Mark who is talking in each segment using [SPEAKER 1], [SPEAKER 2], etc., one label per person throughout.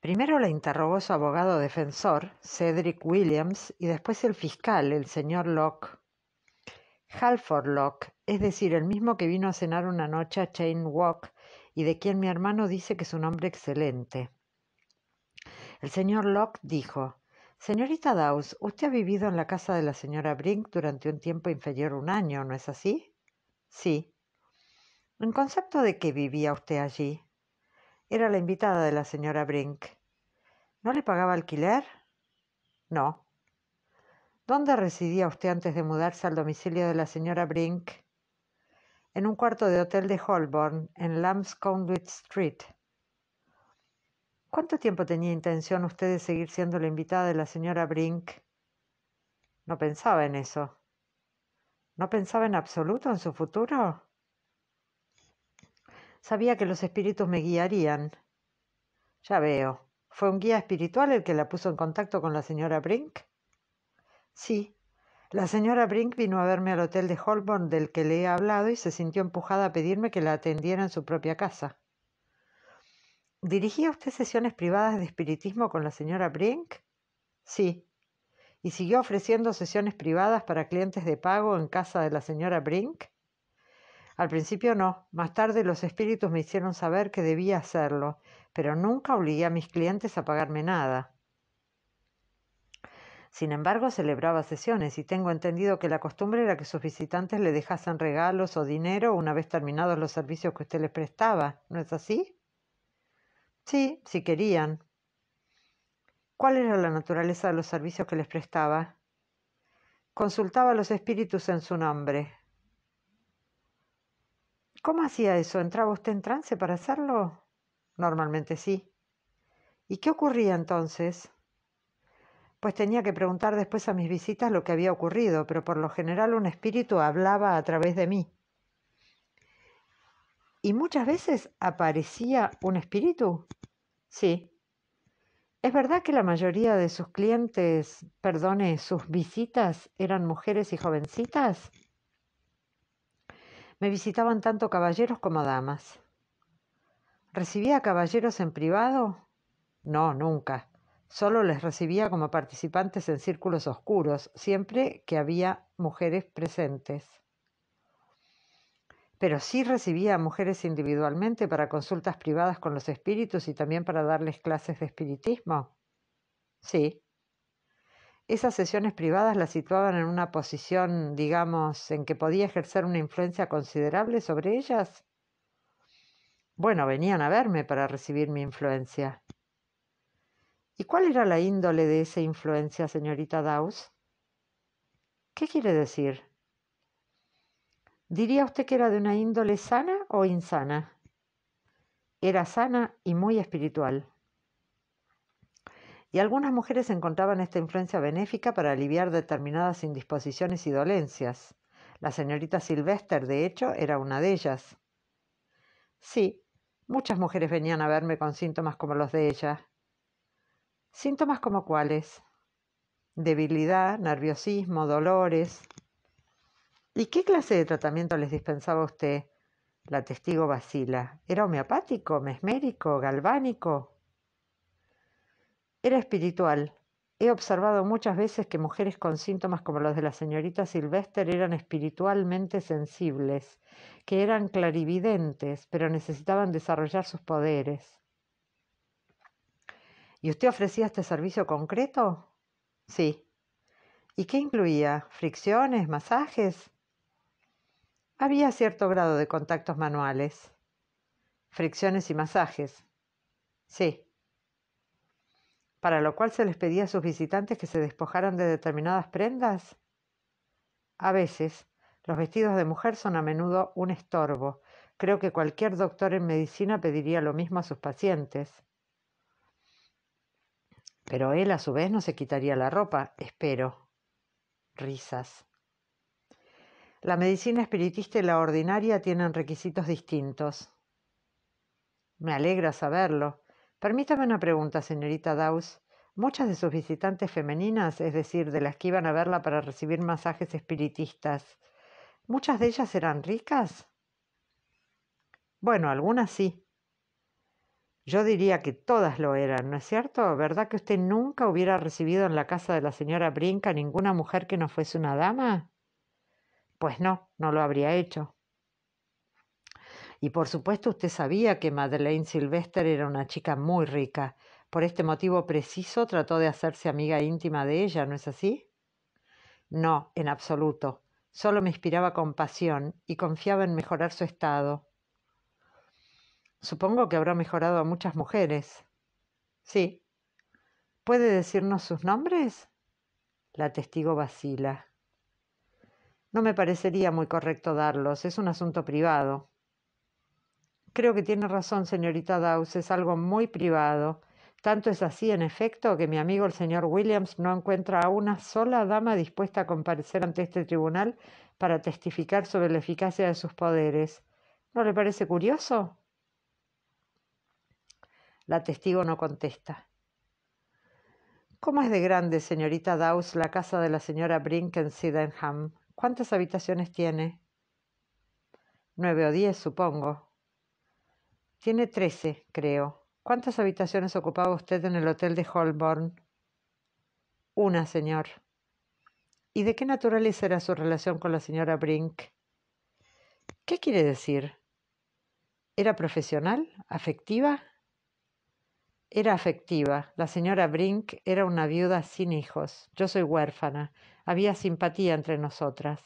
[SPEAKER 1] Primero la interrogó su abogado defensor, Cedric Williams, y después el fiscal, el señor Locke. Halford Locke, es decir, el mismo que vino a cenar una noche a Chain Walk y de quien mi hermano dice que es un hombre excelente. El señor Locke dijo Señorita Dawes, usted ha vivido en la casa de la señora Brink durante un tiempo inferior a un año, ¿no es así? Sí. ¿En concepto de qué vivía usted allí? Era la invitada de la señora Brink. ¿No le pagaba alquiler? No. ¿Dónde residía usted antes de mudarse al domicilio de la señora Brink? En un cuarto de hotel de Holborn, en Lamb's Conduit Street. ¿Cuánto tiempo tenía intención usted de seguir siendo la invitada de la señora Brink? No pensaba en eso. ¿No pensaba en absoluto en su futuro? Sabía que los espíritus me guiarían. Ya veo. ¿Fue un guía espiritual el que la puso en contacto con la señora Brink? Sí. La señora Brink vino a verme al hotel de Holborn del que le he hablado y se sintió empujada a pedirme que la atendiera en su propia casa. ¿Dirigía usted sesiones privadas de espiritismo con la señora Brink? Sí. ¿Y siguió ofreciendo sesiones privadas para clientes de pago en casa de la señora Brink? Al principio no, más tarde los espíritus me hicieron saber que debía hacerlo, pero nunca obligué a mis clientes a pagarme nada. Sin embargo, celebraba sesiones y tengo entendido que la costumbre era que sus visitantes le dejasen regalos o dinero una vez terminados los servicios que usted les prestaba, ¿no es así? Sí, si querían. ¿Cuál era la naturaleza de los servicios que les prestaba? Consultaba a los espíritus en su nombre, ¿Cómo hacía eso? ¿Entraba usted en trance para hacerlo? Normalmente sí. ¿Y qué ocurría entonces? Pues tenía que preguntar después a mis visitas lo que había ocurrido, pero por lo general un espíritu hablaba a través de mí. ¿Y muchas veces aparecía un espíritu? Sí. ¿Es verdad que la mayoría de sus clientes, perdone, sus visitas eran mujeres y jovencitas? Me visitaban tanto caballeros como damas. ¿Recibía caballeros en privado? No, nunca. Solo les recibía como participantes en círculos oscuros, siempre que había mujeres presentes. Pero sí recibía a mujeres individualmente para consultas privadas con los espíritus y también para darles clases de espiritismo. Sí, esas sesiones privadas la situaban en una posición, digamos, en que podía ejercer una influencia considerable sobre ellas. Bueno, venían a verme para recibir mi influencia. ¿Y cuál era la índole de esa influencia, señorita Dawes? ¿Qué quiere decir? ¿Diría usted que era de una índole sana o insana? Era sana y muy espiritual y algunas mujeres encontraban esta influencia benéfica para aliviar determinadas indisposiciones y dolencias. La señorita Sylvester, de hecho, era una de ellas. Sí, muchas mujeres venían a verme con síntomas como los de ella. ¿Síntomas como cuáles? Debilidad, nerviosismo, dolores. ¿Y qué clase de tratamiento les dispensaba usted? La testigo vacila. ¿Era homeopático, mesmérico, galvánico? Era espiritual. He observado muchas veces que mujeres con síntomas como los de la señorita Sylvester eran espiritualmente sensibles, que eran clarividentes, pero necesitaban desarrollar sus poderes. ¿Y usted ofrecía este servicio concreto? Sí. ¿Y qué incluía? ¿Fricciones? ¿Masajes? Había cierto grado de contactos manuales. Fricciones y masajes. Sí para lo cual se les pedía a sus visitantes que se despojaran de determinadas prendas? A veces, los vestidos de mujer son a menudo un estorbo. Creo que cualquier doctor en medicina pediría lo mismo a sus pacientes. Pero él a su vez no se quitaría la ropa, espero. Risas. La medicina espiritista y la ordinaria tienen requisitos distintos. Me alegra saberlo, Permítame una pregunta, señorita Dawes. Muchas de sus visitantes femeninas, es decir, de las que iban a verla para recibir masajes espiritistas, ¿muchas de ellas eran ricas? Bueno, algunas sí. Yo diría que todas lo eran, ¿no es cierto? ¿Verdad que usted nunca hubiera recibido en la casa de la señora Brinca ninguna mujer que no fuese una dama? Pues no, no lo habría hecho. Y por supuesto usted sabía que Madeleine Sylvester era una chica muy rica. Por este motivo preciso trató de hacerse amiga íntima de ella, ¿no es así? No, en absoluto. Solo me inspiraba compasión y confiaba en mejorar su estado. Supongo que habrá mejorado a muchas mujeres. Sí. ¿Puede decirnos sus nombres? La testigo vacila. No me parecería muy correcto darlos, es un asunto privado. Creo que tiene razón, señorita Dawes, es algo muy privado. Tanto es así, en efecto, que mi amigo el señor Williams no encuentra a una sola dama dispuesta a comparecer ante este tribunal para testificar sobre la eficacia de sus poderes. ¿No le parece curioso? La testigo no contesta. ¿Cómo es de grande, señorita Dawes, la casa de la señora Brink en Sydenham? ¿Cuántas habitaciones tiene? Nueve o diez, supongo. Tiene trece, creo. ¿Cuántas habitaciones ocupaba usted en el hotel de Holborn? Una, señor. ¿Y de qué naturaleza era su relación con la señora Brink? ¿Qué quiere decir? ¿Era profesional? ¿Afectiva? Era afectiva. La señora Brink era una viuda sin hijos. Yo soy huérfana. Había simpatía entre nosotras.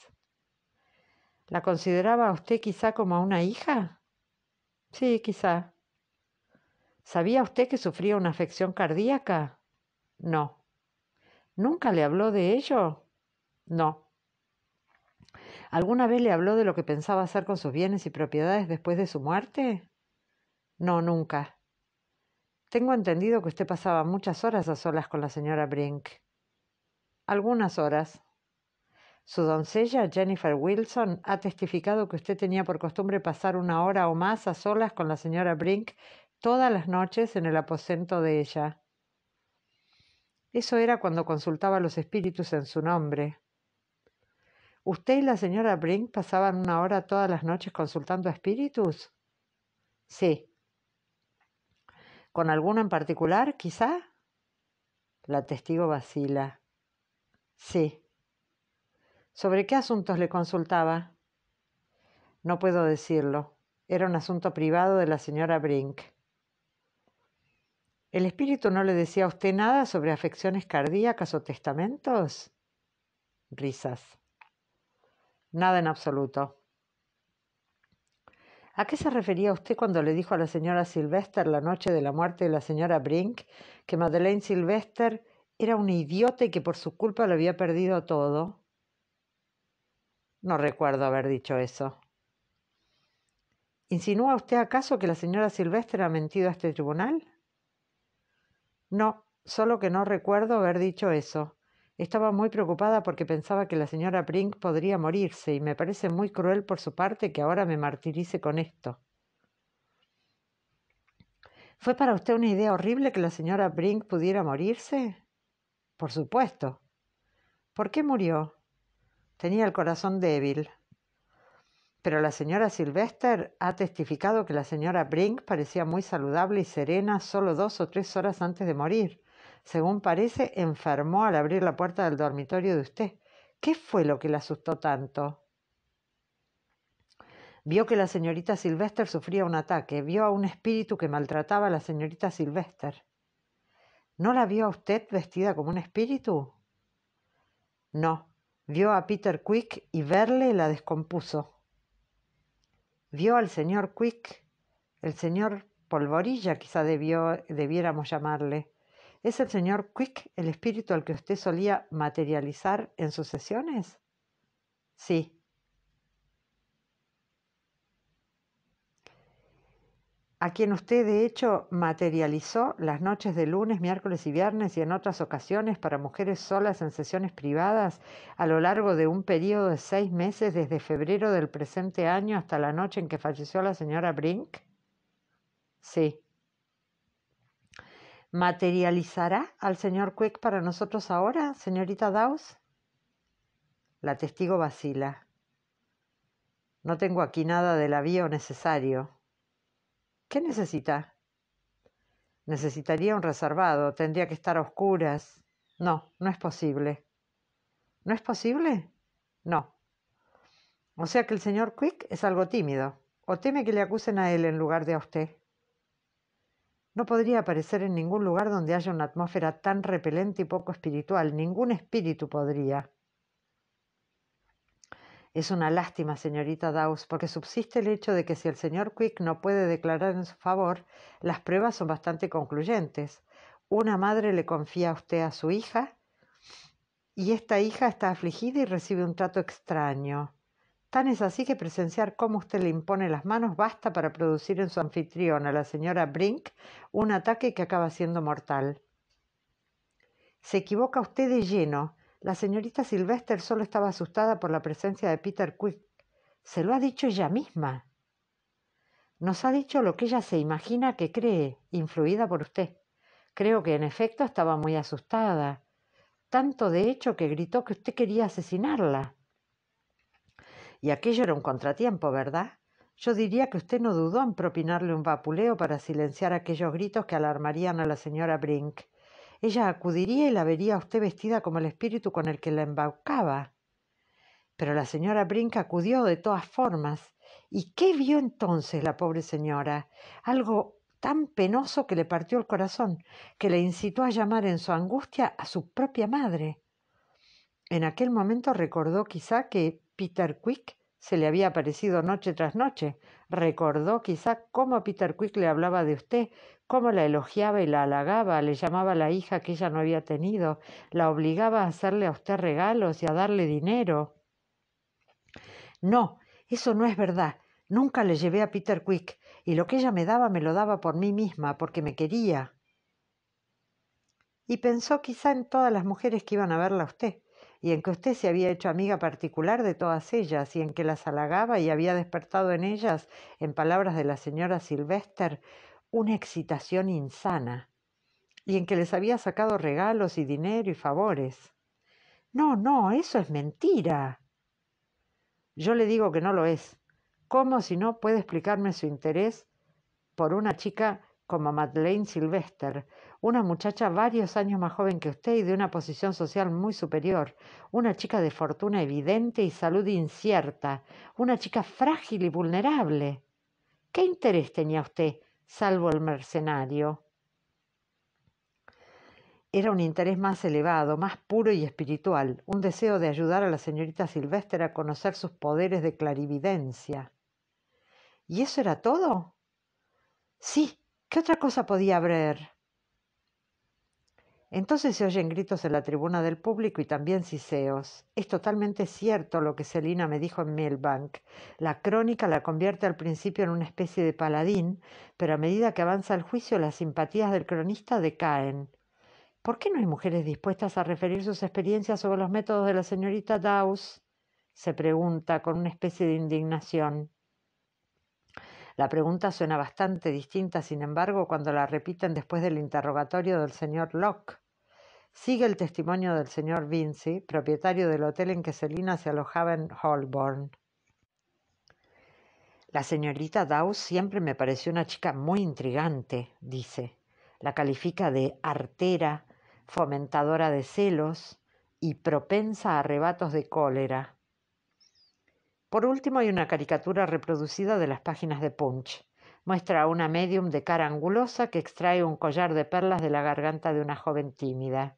[SPEAKER 1] ¿La consideraba usted quizá como a una hija? Sí, quizá. ¿Sabía usted que sufría una afección cardíaca? No. ¿Nunca le habló de ello? No. ¿Alguna vez le habló de lo que pensaba hacer con sus bienes y propiedades después de su muerte? No, nunca. Tengo entendido que usted pasaba muchas horas a solas con la señora Brink. Algunas horas, su doncella, Jennifer Wilson, ha testificado que usted tenía por costumbre pasar una hora o más a solas con la señora Brink todas las noches en el aposento de ella. Eso era cuando consultaba a los espíritus en su nombre. ¿Usted y la señora Brink pasaban una hora todas las noches consultando a espíritus? Sí. ¿Con alguno en particular, quizá? La testigo vacila. Sí. ¿Sobre qué asuntos le consultaba? No puedo decirlo. Era un asunto privado de la señora Brink. ¿El espíritu no le decía a usted nada sobre afecciones cardíacas o testamentos? Risas. Nada en absoluto. ¿A qué se refería usted cuando le dijo a la señora Sylvester la noche de la muerte de la señora Brink que Madeleine Sylvester era una idiota y que por su culpa lo había perdido todo? No recuerdo haber dicho eso. ¿Insinúa usted acaso que la señora Silvestre ha mentido a este tribunal? No, solo que no recuerdo haber dicho eso. Estaba muy preocupada porque pensaba que la señora Brink podría morirse y me parece muy cruel por su parte que ahora me martirice con esto. ¿Fue para usted una idea horrible que la señora Brink pudiera morirse? Por supuesto. ¿Por qué murió? Tenía el corazón débil. Pero la señora Sylvester ha testificado que la señora Brink parecía muy saludable y serena solo dos o tres horas antes de morir. Según parece, enfermó al abrir la puerta del dormitorio de usted. ¿Qué fue lo que le asustó tanto? Vio que la señorita Sylvester sufría un ataque, vio a un espíritu que maltrataba a la señorita Sylvester. ¿No la vio a usted vestida como un espíritu? No, Vio a Peter Quick y verle la descompuso. Vio al señor Quick, el señor Polvorilla quizá debió, debiéramos llamarle. ¿Es el señor Quick el espíritu al que usted solía materializar en sus sesiones? Sí, a quien usted de hecho materializó las noches de lunes, miércoles y viernes y en otras ocasiones para mujeres solas en sesiones privadas a lo largo de un periodo de seis meses desde febrero del presente año hasta la noche en que falleció la señora Brink? Sí. ¿Materializará al señor Quick para nosotros ahora, señorita Dawes? La testigo vacila. No tengo aquí nada del avío necesario, ¿Qué necesita? Necesitaría un reservado, tendría que estar a oscuras. No, no es posible. ¿No es posible? No. O sea que el señor Quick es algo tímido, o teme que le acusen a él en lugar de a usted. No podría aparecer en ningún lugar donde haya una atmósfera tan repelente y poco espiritual. Ningún espíritu podría. Es una lástima, señorita Dawes, porque subsiste el hecho de que si el señor Quick no puede declarar en su favor, las pruebas son bastante concluyentes. Una madre le confía a usted a su hija y esta hija está afligida y recibe un trato extraño. Tan es así que presenciar cómo usted le impone las manos basta para producir en su anfitrión, a la señora Brink, un ataque que acaba siendo mortal. Se equivoca usted de lleno. La señorita Sylvester solo estaba asustada por la presencia de Peter Quick. Se lo ha dicho ella misma. Nos ha dicho lo que ella se imagina que cree, influida por usted. Creo que en efecto estaba muy asustada. Tanto de hecho que gritó que usted quería asesinarla. Y aquello era un contratiempo, ¿verdad? Yo diría que usted no dudó en propinarle un vapuleo para silenciar aquellos gritos que alarmarían a la señora Brink. Ella acudiría y la vería a usted vestida como el espíritu con el que la embaucaba. Pero la señora Brink acudió de todas formas. ¿Y qué vio entonces la pobre señora? Algo tan penoso que le partió el corazón, que le incitó a llamar en su angustia a su propia madre. En aquel momento recordó quizá que Peter Quick se le había aparecido noche tras noche. Recordó quizá cómo Peter Quick le hablaba de usted, cómo la elogiaba y la halagaba, le llamaba la hija que ella no había tenido, la obligaba a hacerle a usted regalos y a darle dinero. No, eso no es verdad. Nunca le llevé a Peter Quick, y lo que ella me daba me lo daba por mí misma, porque me quería. Y pensó quizá en todas las mujeres que iban a verla a usted, y en que usted se había hecho amiga particular de todas ellas, y en que las halagaba y había despertado en ellas, en palabras de la señora Sylvester, una excitación insana, y en que les había sacado regalos y dinero y favores. No, no, eso es mentira. Yo le digo que no lo es. ¿Cómo si no puede explicarme su interés por una chica como Madeleine Sylvester, una muchacha varios años más joven que usted y de una posición social muy superior, una chica de fortuna evidente y salud incierta, una chica frágil y vulnerable? ¿Qué interés tenía usted salvo el mercenario, era un interés más elevado, más puro y espiritual, un deseo de ayudar a la señorita Silvestre a conocer sus poderes de clarividencia. ¿Y eso era todo? Sí, ¿qué otra cosa podía haber? Entonces se oyen gritos en la tribuna del público y también siseos. Es totalmente cierto lo que Selina me dijo en Milbank. La crónica la convierte al principio en una especie de paladín, pero a medida que avanza el juicio las simpatías del cronista decaen. ¿Por qué no hay mujeres dispuestas a referir sus experiencias sobre los métodos de la señorita Dawes? se pregunta con una especie de indignación. La pregunta suena bastante distinta, sin embargo, cuando la repiten después del interrogatorio del señor Locke sigue el testimonio del señor Vinci, propietario del hotel en que Selina se alojaba en Holborn. La señorita Dawes siempre me pareció una chica muy intrigante, dice. La califica de artera, fomentadora de celos y propensa a arrebatos de cólera. Por último hay una caricatura reproducida de las páginas de Punch. Muestra a una medium de cara angulosa que extrae un collar de perlas de la garganta de una joven tímida.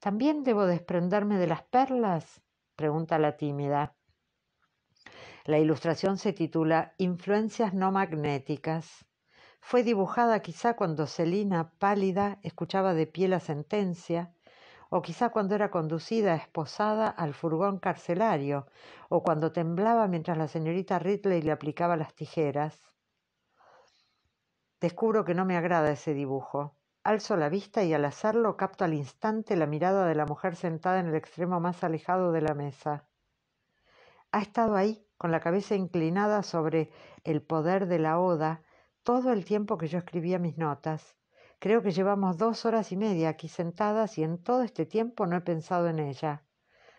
[SPEAKER 1] ¿También debo desprenderme de las perlas? pregunta la tímida. La ilustración se titula Influencias no magnéticas. Fue dibujada quizá cuando Celina, pálida, escuchaba de pie la sentencia, o quizá cuando era conducida esposada al furgón carcelario, o cuando temblaba mientras la señorita Ridley le aplicaba las tijeras. Descubro que no me agrada ese dibujo. Alzo la vista y al hacerlo capto al instante la mirada de la mujer sentada en el extremo más alejado de la mesa. Ha estado ahí, con la cabeza inclinada sobre el poder de la oda, todo el tiempo que yo escribía mis notas. Creo que llevamos dos horas y media aquí sentadas y en todo este tiempo no he pensado en ella.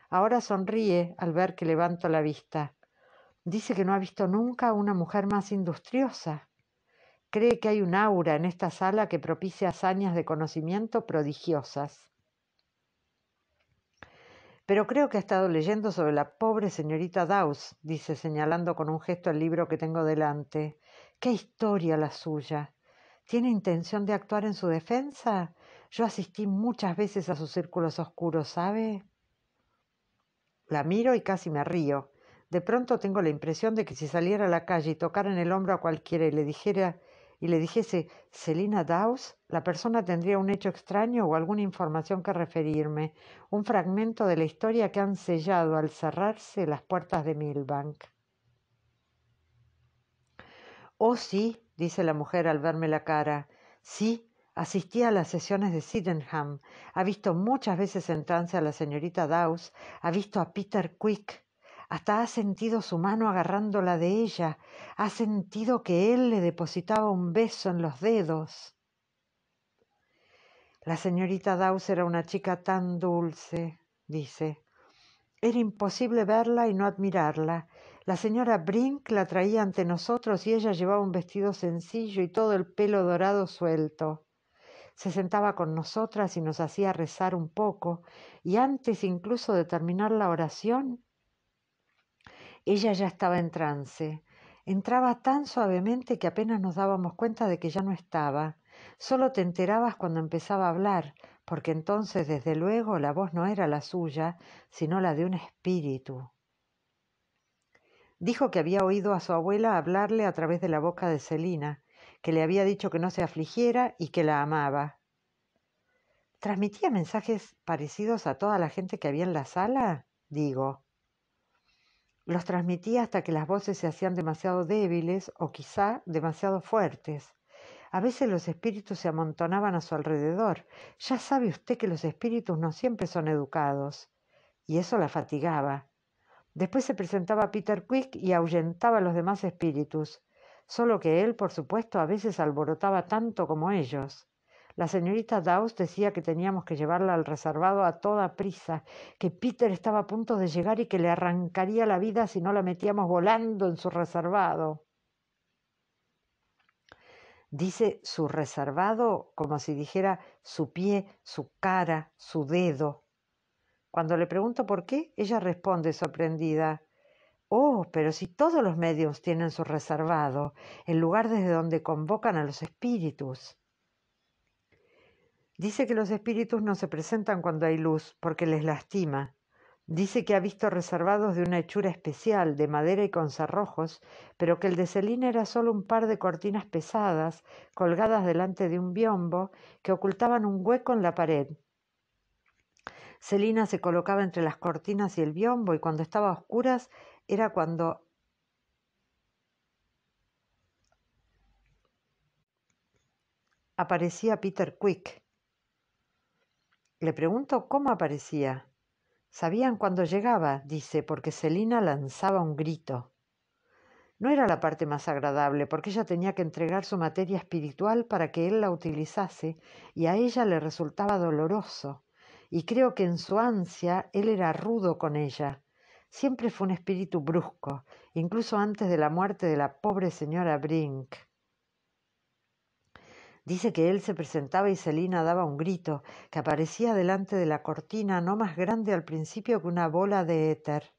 [SPEAKER 1] Ahora sonríe al ver que levanto la vista. Dice que no ha visto nunca a una mujer más industriosa. Cree que hay un aura en esta sala que propicia hazañas de conocimiento prodigiosas. Pero creo que ha estado leyendo sobre la pobre señorita Daws, dice señalando con un gesto el libro que tengo delante. ¡Qué historia la suya! ¿Tiene intención de actuar en su defensa? Yo asistí muchas veces a sus círculos oscuros, ¿sabe? La miro y casi me río. De pronto tengo la impresión de que si saliera a la calle y tocara en el hombro a cualquiera y le dijera y le dijese Selina Dawes, la persona tendría un hecho extraño o alguna información que referirme, un fragmento de la historia que han sellado al cerrarse las puertas de Milbank. Oh sí, dice la mujer al verme la cara, sí, asistí a las sesiones de Sydenham, ha visto muchas veces en trance a la señorita Dawes, ha visto a Peter Quick, hasta ha sentido su mano agarrándola de ella, ha sentido que él le depositaba un beso en los dedos. La señorita Daws era una chica tan dulce, dice. Era imposible verla y no admirarla. La señora Brink la traía ante nosotros y ella llevaba un vestido sencillo y todo el pelo dorado suelto. Se sentaba con nosotras y nos hacía rezar un poco, y antes incluso de terminar la oración, ella ya estaba en trance. Entraba tan suavemente que apenas nos dábamos cuenta de que ya no estaba. Solo te enterabas cuando empezaba a hablar, porque entonces desde luego la voz no era la suya, sino la de un espíritu. Dijo que había oído a su abuela hablarle a través de la boca de Celina, que le había dicho que no se afligiera y que la amaba. ¿Transmitía mensajes parecidos a toda la gente que había en la sala? Digo. Los transmitía hasta que las voces se hacían demasiado débiles o quizá demasiado fuertes. A veces los espíritus se amontonaban a su alrededor. Ya sabe usted que los espíritus no siempre son educados. Y eso la fatigaba. Después se presentaba Peter Quick y ahuyentaba a los demás espíritus, solo que él, por supuesto, a veces alborotaba tanto como ellos. La señorita Dawes decía que teníamos que llevarla al reservado a toda prisa, que Peter estaba a punto de llegar y que le arrancaría la vida si no la metíamos volando en su reservado. Dice su reservado como si dijera su pie, su cara, su dedo. Cuando le pregunto por qué, ella responde sorprendida. Oh, pero si todos los medios tienen su reservado, el lugar desde donde convocan a los espíritus. Dice que los espíritus no se presentan cuando hay luz, porque les lastima. Dice que ha visto reservados de una hechura especial, de madera y con cerrojos, pero que el de Selina era solo un par de cortinas pesadas, colgadas delante de un biombo, que ocultaban un hueco en la pared. Selina se colocaba entre las cortinas y el biombo, y cuando estaba a oscuras era cuando aparecía Peter Quick le pregunto cómo aparecía. Sabían cuándo llegaba, dice, porque Selina lanzaba un grito. No era la parte más agradable, porque ella tenía que entregar su materia espiritual para que él la utilizase, y a ella le resultaba doloroso, y creo que en su ansia él era rudo con ella. Siempre fue un espíritu brusco, incluso antes de la muerte de la pobre señora Brink. Dice que él se presentaba y Selina daba un grito, que aparecía delante de la cortina, no más grande al principio que una bola de éter.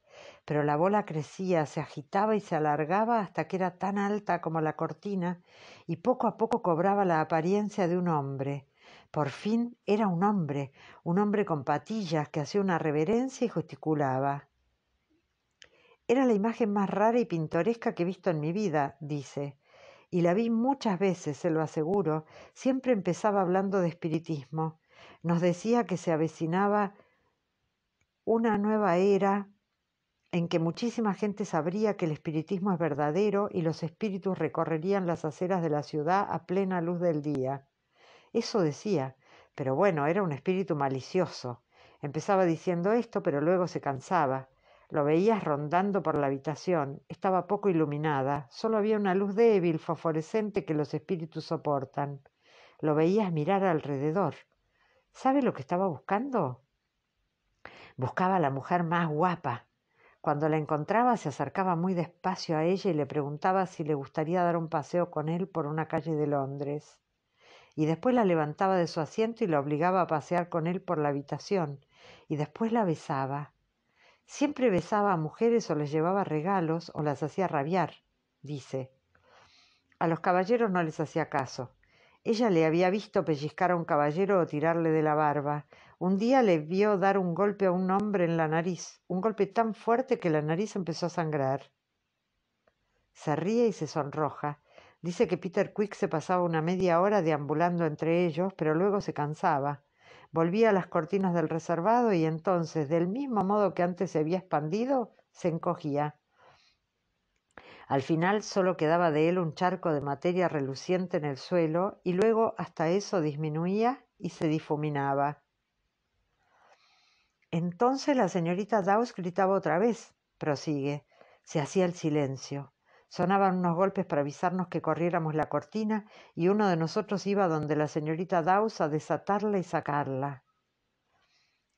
[SPEAKER 1] Pero la bola crecía, se agitaba y se alargaba hasta que era tan alta como la cortina, y poco a poco cobraba la apariencia de un hombre. Por fin era un hombre, un hombre con patillas que hacía una reverencia y gesticulaba. Era la imagen más rara y pintoresca que he visto en mi vida, dice y la vi muchas veces, se lo aseguro, siempre empezaba hablando de espiritismo. Nos decía que se avecinaba una nueva era en que muchísima gente sabría que el espiritismo es verdadero y los espíritus recorrerían las aceras de la ciudad a plena luz del día. Eso decía, pero bueno, era un espíritu malicioso. Empezaba diciendo esto, pero luego se cansaba. Lo veías rondando por la habitación. Estaba poco iluminada. Solo había una luz débil, fosforescente que los espíritus soportan. Lo veías mirar alrededor. ¿Sabe lo que estaba buscando? Buscaba a la mujer más guapa. Cuando la encontraba se acercaba muy despacio a ella y le preguntaba si le gustaría dar un paseo con él por una calle de Londres. Y después la levantaba de su asiento y la obligaba a pasear con él por la habitación. Y después la besaba. Siempre besaba a mujeres o les llevaba regalos o las hacía rabiar, dice. A los caballeros no les hacía caso. Ella le había visto pellizcar a un caballero o tirarle de la barba. Un día le vio dar un golpe a un hombre en la nariz, un golpe tan fuerte que la nariz empezó a sangrar. Se ríe y se sonroja. Dice que Peter Quick se pasaba una media hora deambulando entre ellos, pero luego se cansaba. Volvía a las cortinas del reservado y entonces, del mismo modo que antes se había expandido, se encogía. Al final solo quedaba de él un charco de materia reluciente en el suelo y luego hasta eso disminuía y se difuminaba. Entonces la señorita Dawes gritaba otra vez, prosigue, se hacía el silencio. Sonaban unos golpes para avisarnos que corriéramos la cortina y uno de nosotros iba donde la señorita Dawes a desatarla y sacarla.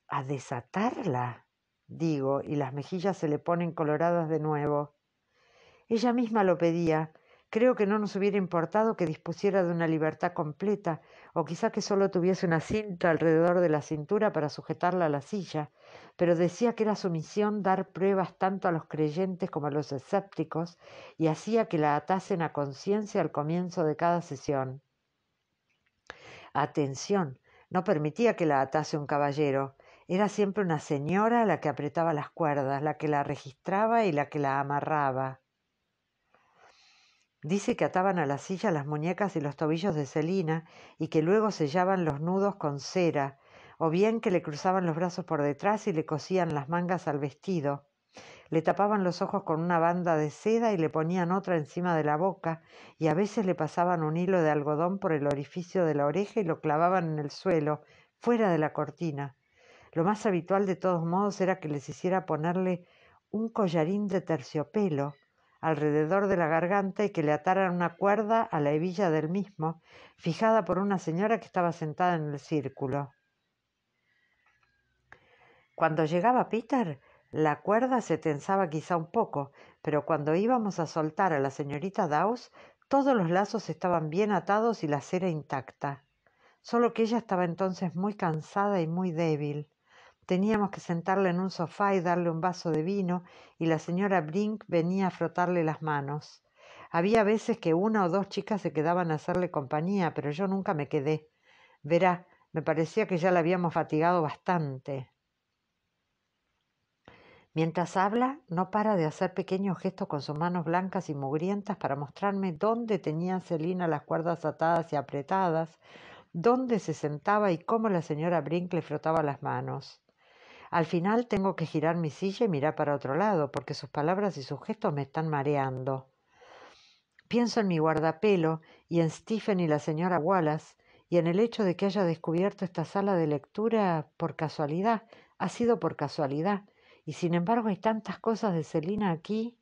[SPEAKER 1] ¿A desatarla? digo, y las mejillas se le ponen coloradas de nuevo. Ella misma lo pedía, Creo que no nos hubiera importado que dispusiera de una libertad completa, o quizá que solo tuviese una cinta alrededor de la cintura para sujetarla a la silla, pero decía que era su misión dar pruebas tanto a los creyentes como a los escépticos, y hacía que la atasen a conciencia al comienzo de cada sesión. Atención, no permitía que la atase un caballero, era siempre una señora la que apretaba las cuerdas, la que la registraba y la que la amarraba. Dice que ataban a la silla las muñecas y los tobillos de Celina y que luego sellaban los nudos con cera, o bien que le cruzaban los brazos por detrás y le cosían las mangas al vestido. Le tapaban los ojos con una banda de seda y le ponían otra encima de la boca, y a veces le pasaban un hilo de algodón por el orificio de la oreja y lo clavaban en el suelo, fuera de la cortina. Lo más habitual de todos modos era que les hiciera ponerle un collarín de terciopelo, alrededor de la garganta y que le ataran una cuerda a la hebilla del mismo, fijada por una señora que estaba sentada en el círculo. Cuando llegaba Peter, la cuerda se tensaba quizá un poco, pero cuando íbamos a soltar a la señorita Dawes, todos los lazos estaban bien atados y la cera intacta. Solo que ella estaba entonces muy cansada y muy débil. Teníamos que sentarle en un sofá y darle un vaso de vino, y la señora Brink venía a frotarle las manos. Había veces que una o dos chicas se quedaban a hacerle compañía, pero yo nunca me quedé. Verá, me parecía que ya la habíamos fatigado bastante. Mientras habla, no para de hacer pequeños gestos con sus manos blancas y mugrientas para mostrarme dónde tenía Celina las cuerdas atadas y apretadas, dónde se sentaba y cómo la señora Brink le frotaba las manos. Al final tengo que girar mi silla y mirar para otro lado, porque sus palabras y sus gestos me están mareando. Pienso en mi guardapelo y en Stephen y la señora Wallace y en el hecho de que haya descubierto esta sala de lectura por casualidad. Ha sido por casualidad. Y sin embargo hay tantas cosas de Celina aquí.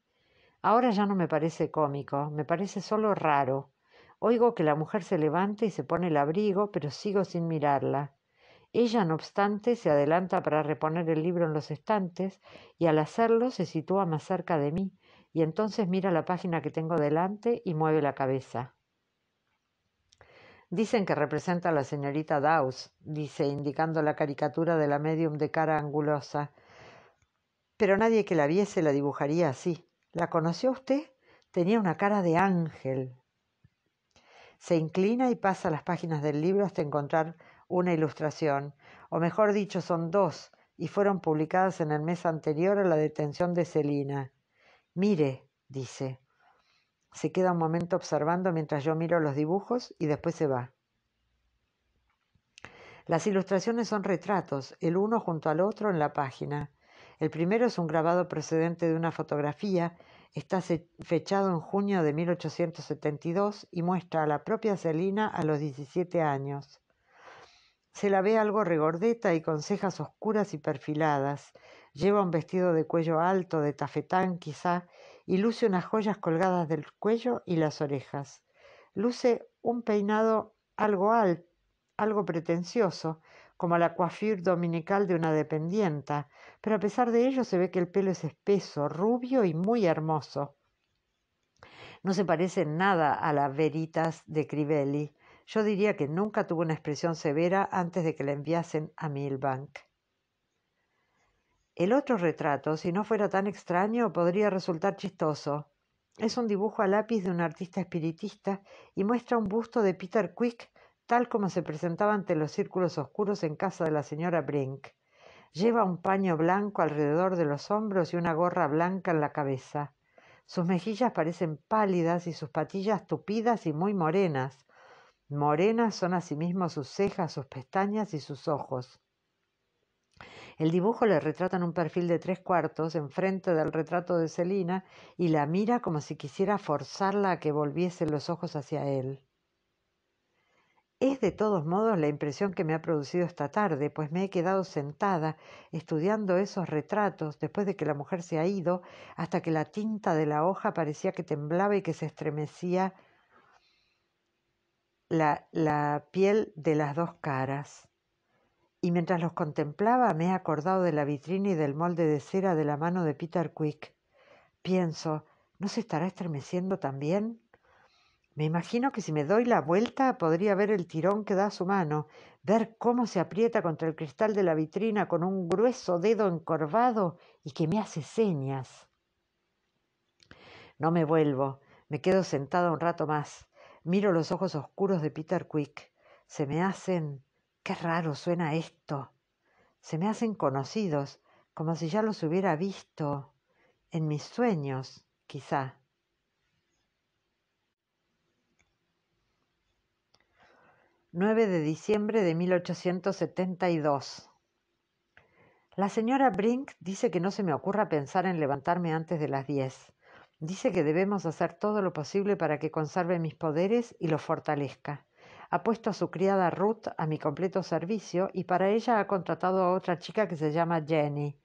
[SPEAKER 1] Ahora ya no me parece cómico, me parece solo raro. Oigo que la mujer se levanta y se pone el abrigo, pero sigo sin mirarla. Ella, no obstante, se adelanta para reponer el libro en los estantes y al hacerlo se sitúa más cerca de mí y entonces mira la página que tengo delante y mueve la cabeza. Dicen que representa a la señorita Dawes, dice, indicando la caricatura de la medium de cara angulosa. Pero nadie que la viese la dibujaría así. ¿La conoció usted? Tenía una cara de ángel. Se inclina y pasa las páginas del libro hasta encontrar una ilustración, o mejor dicho, son dos, y fueron publicadas en el mes anterior a la detención de Celina. Mire, dice. Se queda un momento observando mientras yo miro los dibujos y después se va. Las ilustraciones son retratos, el uno junto al otro en la página. El primero es un grabado procedente de una fotografía, está fechado en junio de 1872 y muestra a la propia Celina a los 17 años. Se la ve algo regordeta y con cejas oscuras y perfiladas. Lleva un vestido de cuello alto, de tafetán quizá, y luce unas joyas colgadas del cuello y las orejas. Luce un peinado algo alto, algo pretencioso, como la coiffure dominical de una dependienta, pero a pesar de ello se ve que el pelo es espeso, rubio y muy hermoso. No se parece nada a las Veritas de Crivelli, yo diría que nunca tuvo una expresión severa antes de que la enviasen a Milbank. El otro retrato, si no fuera tan extraño, podría resultar chistoso. Es un dibujo a lápiz de un artista espiritista y muestra un busto de Peter Quick tal como se presentaba ante los círculos oscuros en casa de la señora Brink. Lleva un paño blanco alrededor de los hombros y una gorra blanca en la cabeza. Sus mejillas parecen pálidas y sus patillas tupidas y muy morenas. Morenas son asimismo sus cejas, sus pestañas y sus ojos. El dibujo le retrata en un perfil de tres cuartos enfrente del retrato de Celina y la mira como si quisiera forzarla a que volviese los ojos hacia él. Es de todos modos la impresión que me ha producido esta tarde, pues me he quedado sentada estudiando esos retratos después de que la mujer se ha ido, hasta que la tinta de la hoja parecía que temblaba y que se estremecía la, piel de las dos caras. Y mientras los contemplaba me he acordado de la vitrina y del molde de cera de la mano de Peter Quick. Pienso, ¿no se estará estremeciendo también? Me imagino que si me doy la vuelta podría ver el tirón que da su mano, ver cómo se aprieta contra el cristal de la vitrina con un grueso dedo encorvado y que me hace señas. No me vuelvo, me quedo sentada un rato más. Miro los ojos oscuros de Peter Quick. Se me hacen... Qué raro suena esto. Se me hacen conocidos, como si ya los hubiera visto en mis sueños, quizá. ...9 de diciembre de 1872... La señora Brink dice que no se me ocurra pensar en levantarme antes de las diez. Dice que debemos hacer todo lo posible para que conserve mis poderes y los fortalezca. Ha puesto a su criada Ruth a mi completo servicio y para ella ha contratado a otra chica que se llama Jenny.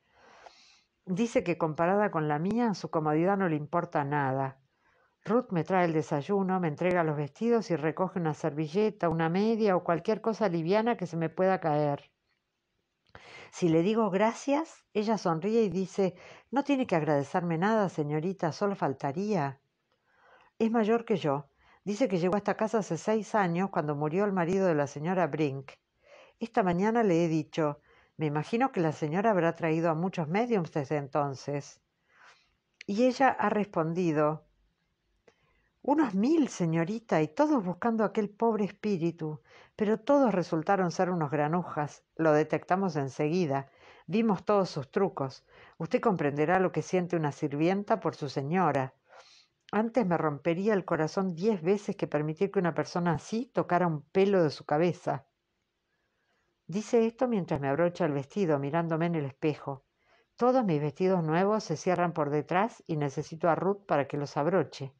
[SPEAKER 1] Dice que comparada con la mía, su comodidad no le importa nada. Ruth me trae el desayuno, me entrega los vestidos y recoge una servilleta, una media o cualquier cosa liviana que se me pueda caer. Si le digo gracias, ella sonríe y dice No tiene que agradecerme nada, señorita, solo faltaría. Es mayor que yo. Dice que llegó a esta casa hace seis años cuando murió el marido de la señora Brink. Esta mañana le he dicho Me imagino que la señora habrá traído a muchos médiums desde entonces. Y ella ha respondido Unos mil, señorita, y todos buscando aquel pobre espíritu pero todos resultaron ser unos granujas. Lo detectamos enseguida. Vimos todos sus trucos. Usted comprenderá lo que siente una sirvienta por su señora. Antes me rompería el corazón diez veces que permitir que una persona así tocara un pelo de su cabeza. Dice esto mientras me abrocha el vestido, mirándome en el espejo. Todos mis vestidos nuevos se cierran por detrás y necesito a Ruth para que los abroche.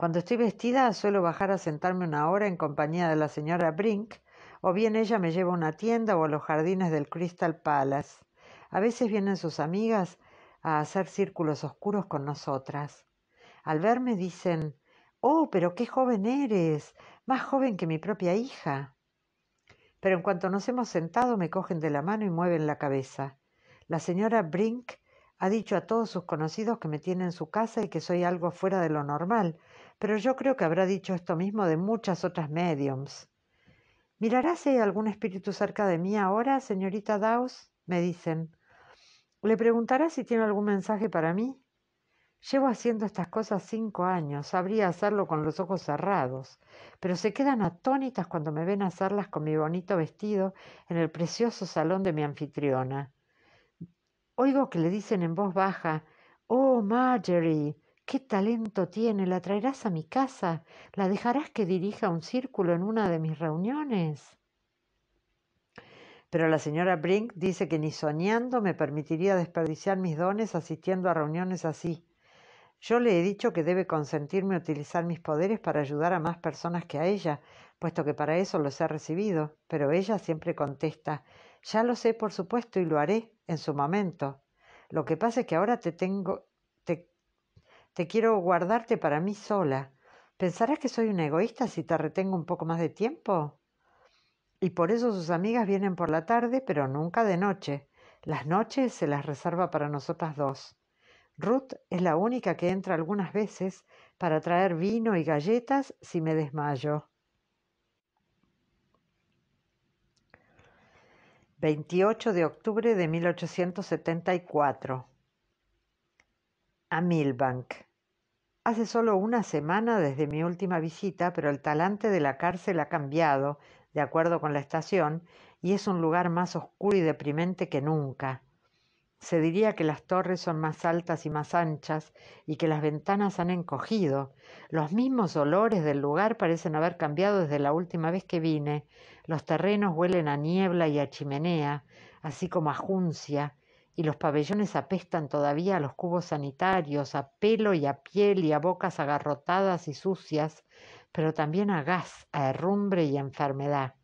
[SPEAKER 1] Cuando estoy vestida suelo bajar a sentarme una hora en compañía de la señora Brink, o bien ella me lleva a una tienda o a los jardines del Crystal Palace. A veces vienen sus amigas a hacer círculos oscuros con nosotras. Al verme dicen Oh, pero qué joven eres, más joven que mi propia hija. Pero en cuanto nos hemos sentado me cogen de la mano y mueven la cabeza. La señora Brink ha dicho a todos sus conocidos que me tiene en su casa y que soy algo fuera de lo normal, pero yo creo que habrá dicho esto mismo de muchas otras mediums. ¿Mirará si hay algún espíritu cerca de mí ahora, señorita Dawes? me dicen. ¿Le preguntará si tiene algún mensaje para mí? Llevo haciendo estas cosas cinco años, sabría hacerlo con los ojos cerrados, pero se quedan atónitas cuando me ven hacerlas con mi bonito vestido en el precioso salón de mi anfitriona. Oigo que le dicen en voz baja, Oh, Marjorie! ¿Qué talento tiene? ¿La traerás a mi casa? ¿La dejarás que dirija un círculo en una de mis reuniones? Pero la señora Brink dice que ni soñando me permitiría desperdiciar mis dones asistiendo a reuniones así. Yo le he dicho que debe consentirme utilizar mis poderes para ayudar a más personas que a ella, puesto que para eso los he recibido, pero ella siempre contesta Ya lo sé, por supuesto, y lo haré en su momento. Lo que pasa es que ahora te tengo te quiero guardarte para mí sola. ¿Pensarás que soy una egoísta si te retengo un poco más de tiempo? Y por eso sus amigas vienen por la tarde, pero nunca de noche. Las noches se las reserva para nosotras dos. Ruth es la única que entra algunas veces para traer vino y galletas si me desmayo. 28 de octubre de 1874 a Milbank. Hace solo una semana desde mi última visita, pero el talante de la cárcel ha cambiado, de acuerdo con la estación, y es un lugar más oscuro y deprimente que nunca. Se diría que las torres son más altas y más anchas y que las ventanas han encogido. Los mismos olores del lugar parecen haber cambiado desde la última vez que vine. Los terrenos huelen a niebla y a chimenea, así como a juncia, y los pabellones apestan todavía a los cubos sanitarios, a pelo y a piel y a bocas agarrotadas y sucias, pero también a gas, a herrumbre y a enfermedad.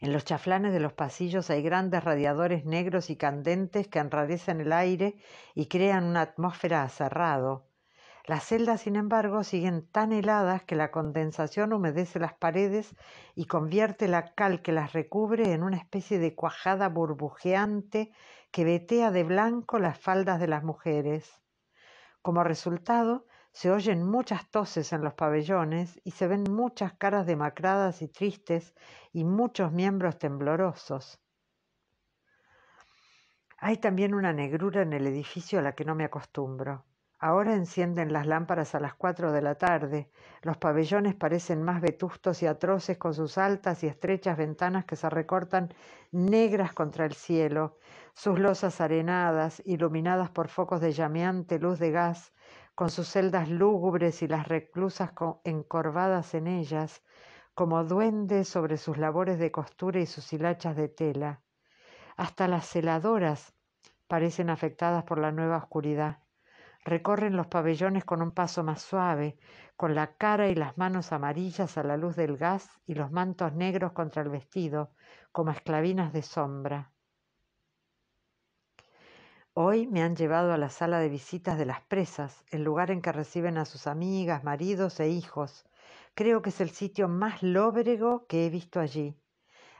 [SPEAKER 1] En los chaflanes de los pasillos hay grandes radiadores negros y candentes que enrarecen el aire y crean una atmósfera cerrado. Las celdas, sin embargo, siguen tan heladas que la condensación humedece las paredes y convierte la cal que las recubre en una especie de cuajada burbujeante que vetea de blanco las faldas de las mujeres. Como resultado, se oyen muchas toses en los pabellones y se ven muchas caras demacradas y tristes y muchos miembros temblorosos. Hay también una negrura en el edificio a la que no me acostumbro. Ahora encienden las lámparas a las cuatro de la tarde. Los pabellones parecen más vetustos y atroces con sus altas y estrechas ventanas que se recortan negras contra el cielo, sus losas arenadas, iluminadas por focos de llameante luz de gas, con sus celdas lúgubres y las reclusas encorvadas en ellas, como duendes sobre sus labores de costura y sus hilachas de tela. Hasta las celadoras parecen afectadas por la nueva oscuridad recorren los pabellones con un paso más suave, con la cara y las manos amarillas a la luz del gas y los mantos negros contra el vestido, como esclavinas de sombra. Hoy me han llevado a la sala de visitas de las presas, el lugar en que reciben a sus amigas, maridos e hijos. Creo que es el sitio más lóbrego que he visto allí.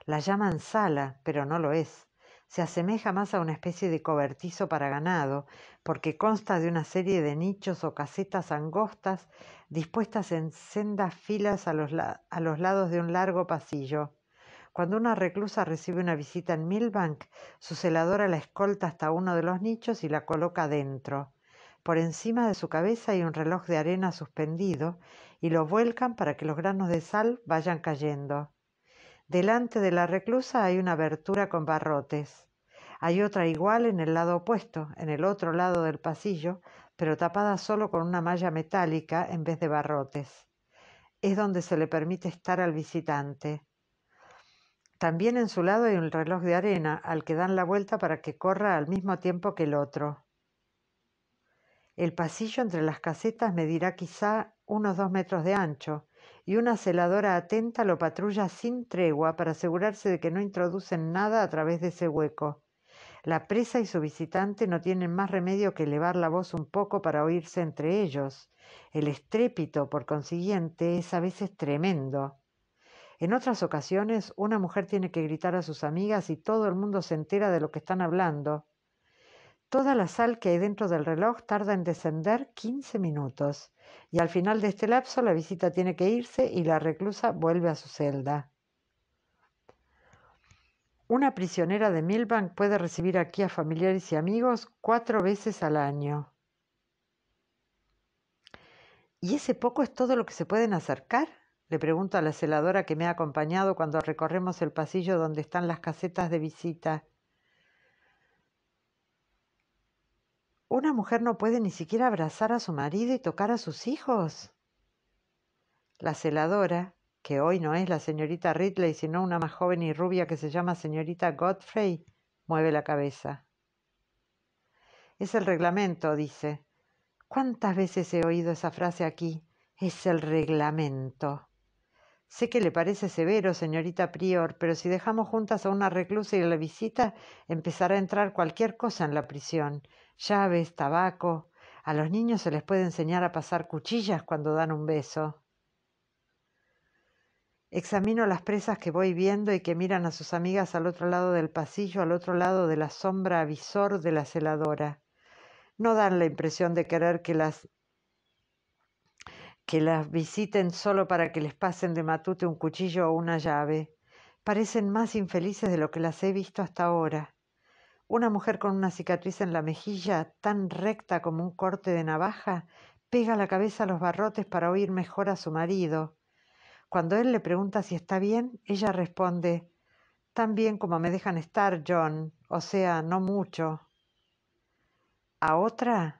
[SPEAKER 1] La llaman sala, pero no lo es se asemeja más a una especie de cobertizo para ganado, porque consta de una serie de nichos o casetas angostas dispuestas en sendas filas a los, lados de un largo pasillo. Cuando una reclusa recibe una visita en Milbank, su celadora la escolta hasta uno de los nichos y la coloca dentro. Por encima de su cabeza hay un reloj de arena suspendido y lo vuelcan para que los granos de sal vayan cayendo. Delante de la reclusa hay una abertura con barrotes. Hay otra igual en el lado opuesto, en el otro lado del pasillo, pero tapada solo con una malla metálica en vez de barrotes. Es donde se le permite estar al visitante. También en su lado hay un reloj de arena al que dan la vuelta para que corra al mismo tiempo que el otro. El pasillo entre las casetas medirá quizá unos dos metros de ancho, y una celadora atenta lo patrulla sin tregua para asegurarse de que no introducen nada a través de ese hueco. La presa y su visitante no tienen más remedio que elevar la voz un poco para oírse entre ellos. El estrépito, por consiguiente, es a veces tremendo. En otras ocasiones, una mujer tiene que gritar a sus amigas y todo el mundo se entera de lo que están hablando. Toda la sal que hay dentro del reloj tarda en descender quince minutos y al final de este lapso la visita tiene que irse y la reclusa vuelve a su celda. Una prisionera de Milbank puede recibir aquí a familiares y amigos cuatro veces al año. ¿Y ese poco es todo lo que se pueden acercar? Le pregunto a la celadora que me ha acompañado cuando recorremos el pasillo donde están las casetas de visita. ¿Una mujer no puede ni siquiera abrazar a su marido y tocar a sus hijos? La celadora, que hoy no es la señorita Ridley, sino una más joven y rubia que se llama señorita Godfrey, mueve la cabeza. Es el reglamento, dice. ¿Cuántas veces he oído esa frase aquí? Es el reglamento. Sé que le parece severo, señorita Prior, pero si dejamos juntas a una reclusa y la visita, empezará a entrar cualquier cosa en la prisión llaves, tabaco. A los niños se les puede enseñar a pasar cuchillas cuando dan un beso. Examino las presas que voy viendo y que miran a sus amigas al otro lado del pasillo, al otro lado de la sombra avisor de la celadora. No dan la impresión de querer que las que las visiten solo para que les pasen de matute un cuchillo o una llave. Parecen más infelices de lo que las he visto hasta ahora. Una mujer con una cicatriz en la mejilla, tan recta como un corte de navaja, pega la cabeza a los barrotes para oír mejor a su marido. Cuando él le pregunta si está bien, ella responde Tan bien como me dejan estar, John, o sea, no mucho. A otra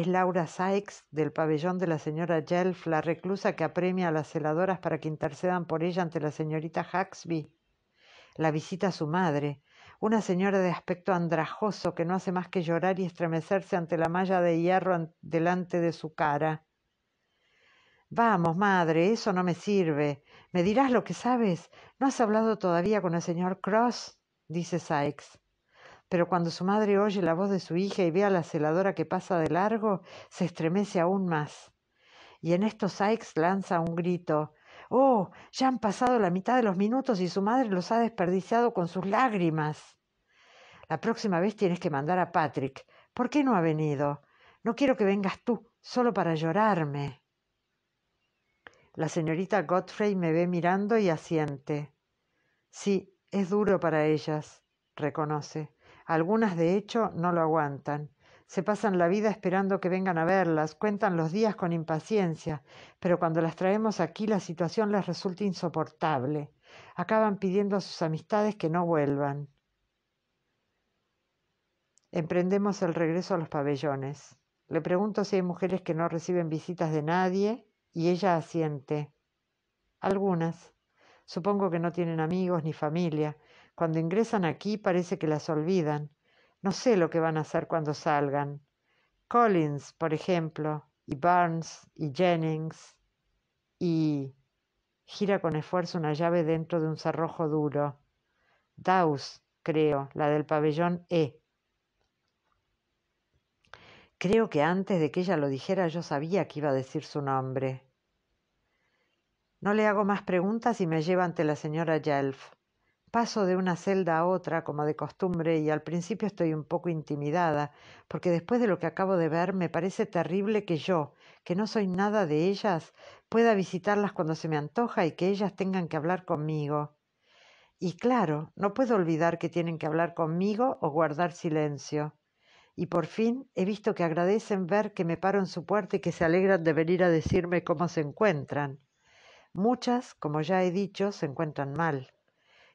[SPEAKER 1] es Laura Sykes del pabellón de la señora Jelf, la reclusa que apremia a las celadoras para que intercedan por ella ante la señorita Huxby. La visita a su madre, una señora de aspecto andrajoso que no hace más que llorar y estremecerse ante la malla de hierro delante de su cara. Vamos, madre, eso no me sirve. ¿Me dirás lo que sabes? ¿No has hablado todavía con el señor Cross? dice Sykes. Pero cuando su madre oye la voz de su hija y ve a la celadora que pasa de largo, se estremece aún más. Y en esto Sykes lanza un grito. Oh, ya han pasado la mitad de los minutos y su madre los ha desperdiciado con sus lágrimas. La próxima vez tienes que mandar a Patrick. ¿Por qué no ha venido? No quiero que vengas tú, solo para llorarme. La señorita Godfrey me ve mirando y asiente. Sí, es duro para ellas, reconoce. Algunas, de hecho, no lo aguantan. Se pasan la vida esperando que vengan a verlas, cuentan los días con impaciencia, pero cuando las traemos aquí la situación les resulta insoportable. Acaban pidiendo a sus amistades que no vuelvan. Emprendemos el regreso a los pabellones. Le pregunto si hay mujeres que no reciben visitas de nadie y ella asiente. Algunas. Supongo que no tienen amigos ni familia, cuando ingresan aquí parece que las olvidan. No sé lo que van a hacer cuando salgan. Collins, por ejemplo, y Barnes, y Jennings, y... Gira con esfuerzo una llave dentro de un cerrojo duro. Daus, creo, la del pabellón E. Creo que antes de que ella lo dijera yo sabía que iba a decir su nombre. No le hago más preguntas y me lleva ante la señora Yelf. Paso de una celda a otra, como de costumbre, y al principio estoy un poco intimidada, porque después de lo que acabo de ver me parece terrible que yo, que no soy nada de ellas, pueda visitarlas cuando se me antoja y que ellas tengan que hablar conmigo. Y claro, no puedo olvidar que tienen que hablar conmigo o guardar silencio. Y por fin he visto que agradecen ver que me paro en su puerta y que se alegran de venir a decirme cómo se encuentran. Muchas, como ya he dicho, se encuentran mal.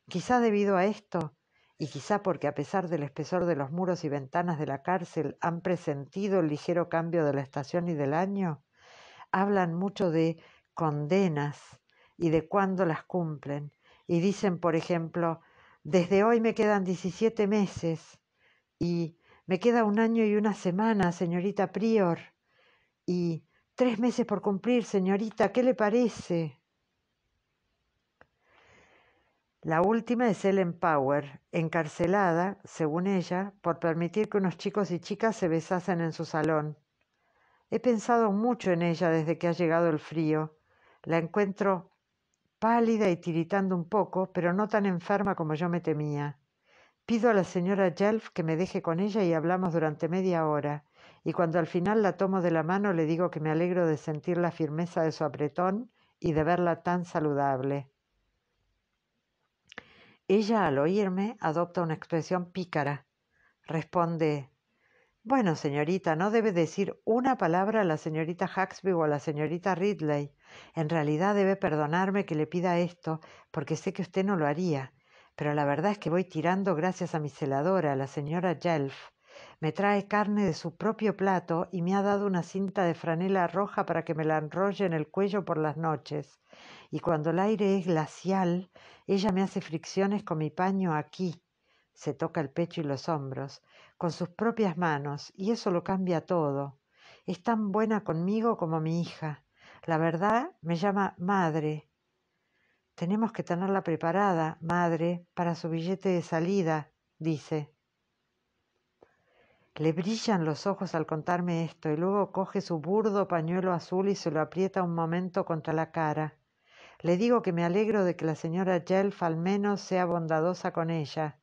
[SPEAKER 1] Quizá debido a esto, y quizá porque a pesar del espesor de los muros y ventanas de la cárcel han presentido el ligero cambio de la estación y del año, hablan mucho de condenas y de cuándo las cumplen, y dicen, por ejemplo, desde hoy me quedan 17 meses, y me queda un año y una semana, señorita Prior, y tres meses por cumplir, señorita, ¿qué le parece? La última es Ellen Power, encarcelada, según ella, por permitir que unos chicos y chicas se besasen en su salón. He pensado mucho en ella desde que ha llegado el frío. La encuentro pálida y tiritando un poco, pero no tan enferma como yo me temía. Pido a la señora Jelf que me deje con ella y hablamos durante media hora, y cuando al final la tomo de la mano le digo que me alegro de sentir la firmeza de su apretón y de verla tan saludable. Ella al oírme adopta una expresión pícara. Responde Bueno, señorita, no debe decir una palabra a la señorita Huxby o a la señorita Ridley. En realidad debe perdonarme que le pida esto, porque sé que usted no lo haría. Pero la verdad es que voy tirando gracias a mi celadora, la señora Jelf. Me trae carne de su propio plato y me ha dado una cinta de franela roja para que me la enrolle en el cuello por las noches. Y cuando el aire es glacial, ella me hace fricciones con mi paño aquí. Se toca el pecho y los hombros, con sus propias manos, y eso lo cambia todo. Es tan buena conmigo como mi hija. La verdad me llama madre. Tenemos que tenerla preparada, madre, para su billete de salida, dice. Le brillan los ojos al contarme esto y luego coge su burdo pañuelo azul y se lo aprieta un momento contra la cara. Le digo que me alegro de que la señora Jelf al menos sea bondadosa con ella.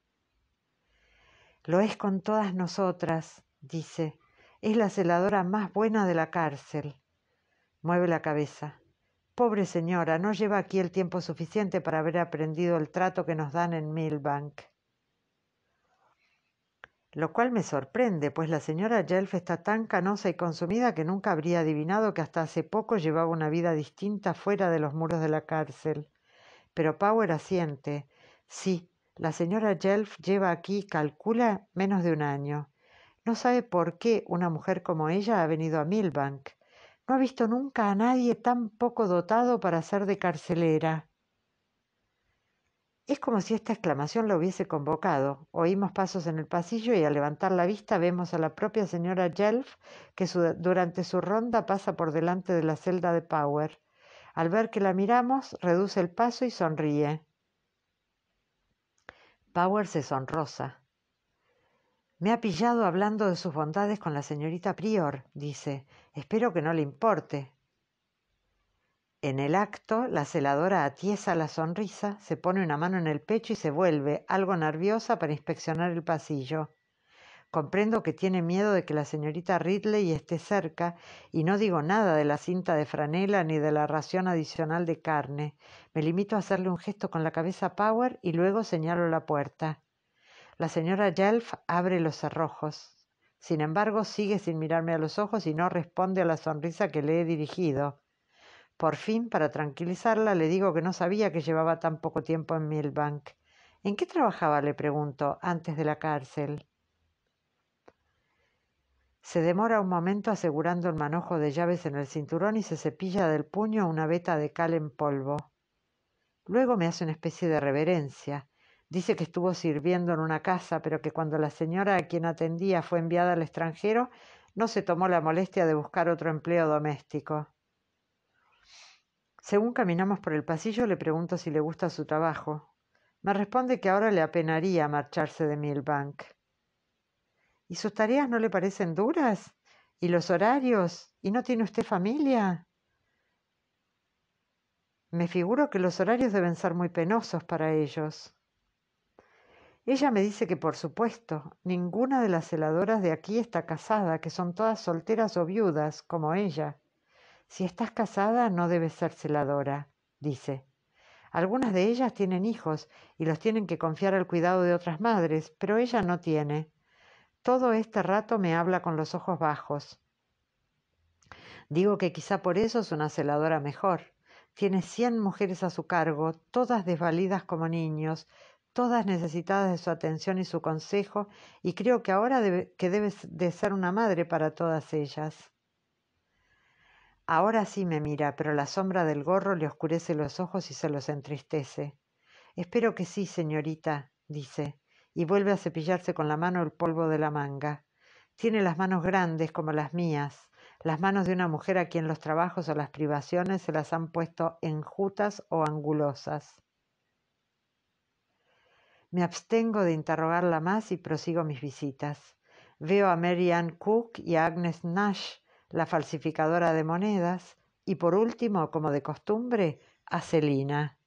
[SPEAKER 1] Lo es con todas nosotras, dice. Es la celadora más buena de la cárcel. Mueve la cabeza. Pobre señora, no lleva aquí el tiempo suficiente para haber aprendido el trato que nos dan en Milbank lo cual me sorprende, pues la señora Jelf está tan canosa y consumida que nunca habría adivinado que hasta hace poco llevaba una vida distinta fuera de los muros de la cárcel. Pero Power asiente. Sí, la señora Jelf lleva aquí, calcula, menos de un año. No sabe por qué una mujer como ella ha venido a Milbank. No ha visto nunca a nadie tan poco dotado para ser de carcelera. Es como si esta exclamación la hubiese convocado. Oímos pasos en el pasillo y al levantar la vista vemos a la propia señora Jelf que durante su ronda pasa por delante de la celda de Power. Al ver que la miramos, reduce el paso y sonríe. Power se sonrosa. Me ha pillado hablando de sus bondades con la señorita Prior, dice. Espero que no le importe. En el acto, la celadora atiesa la sonrisa, se pone una mano en el pecho y se vuelve, algo nerviosa, para inspeccionar el pasillo. Comprendo que tiene miedo de que la señorita Ridley esté cerca, y no digo nada de la cinta de franela ni de la ración adicional de carne. Me limito a hacerle un gesto con la cabeza Power y luego señalo la puerta. La señora Yelf abre los cerrojos. Sin embargo, sigue sin mirarme a los ojos y no responde a la sonrisa que le he dirigido. Por fin, para tranquilizarla, le digo que no sabía que llevaba tan poco tiempo en Milbank. ¿En qué trabajaba? le pregunto, antes de la cárcel. Se demora un momento asegurando el manojo de llaves en el cinturón y se cepilla del puño una veta de cal en polvo. Luego me hace una especie de reverencia. Dice que estuvo sirviendo en una casa, pero que cuando la señora a quien atendía fue enviada al extranjero, no se tomó la molestia de buscar otro empleo doméstico. Según caminamos por el pasillo le pregunto si le gusta su trabajo. Me responde que ahora le apenaría marcharse de Milbank. ¿Y sus tareas no le parecen duras? ¿Y los horarios? ¿Y no tiene usted familia? Me figuro que los horarios deben ser muy penosos para ellos. Ella me dice que por supuesto, ninguna de las heladoras de aquí está casada, que son todas solteras o viudas, como ella. Si estás casada, no debes ser celadora, dice. Algunas de ellas tienen hijos y los tienen que confiar al cuidado de otras madres, pero ella no tiene. Todo este rato me habla con los ojos bajos. Digo que quizá por eso es una celadora mejor. Tiene cien mujeres a su cargo, todas desvalidas como niños, todas necesitadas de su atención y su consejo, y creo que ahora que debes de ser una madre para todas ellas. Ahora sí me mira, pero la sombra del gorro le oscurece los ojos y se los entristece. Espero que sí, señorita, dice, y vuelve a cepillarse con la mano el polvo de la manga. Tiene las manos grandes como las mías, las manos de una mujer a quien los trabajos o las privaciones se las han puesto enjutas o angulosas. Me abstengo de interrogarla más y prosigo mis visitas. Veo a Mary Ann Cook y a Agnes Nash la falsificadora de monedas y por último, como de costumbre, a Celina.